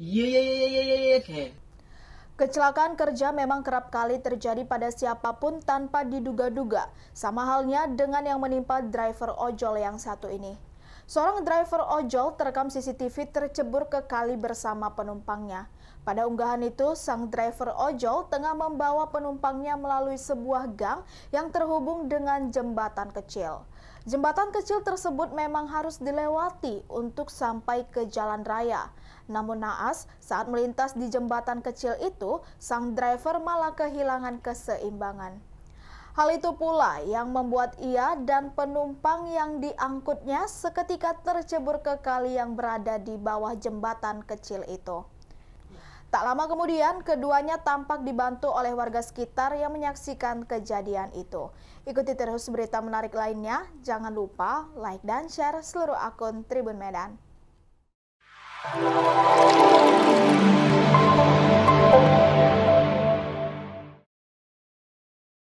Iya, iya, iya, iya, iya, iya, iya. Kecelakaan kerja memang kerap kali terjadi pada siapapun tanpa diduga-duga. Sama halnya dengan yang menimpa driver ojol yang satu ini. Seorang driver ojol terekam CCTV tercebur ke kali bersama penumpangnya. Pada unggahan itu, sang driver ojol tengah membawa penumpangnya melalui sebuah gang yang terhubung dengan jembatan kecil. Jembatan kecil tersebut memang harus dilewati untuk sampai ke jalan raya. Namun naas, saat melintas di jembatan kecil itu, sang driver malah kehilangan keseimbangan. Hal itu pula yang membuat ia dan penumpang yang diangkutnya seketika tercebur ke kali yang berada di bawah jembatan kecil itu. Tak lama kemudian, keduanya tampak dibantu oleh warga sekitar yang menyaksikan kejadian itu. Ikuti terus berita menarik lainnya. Jangan lupa like dan share seluruh akun Tribun Medan.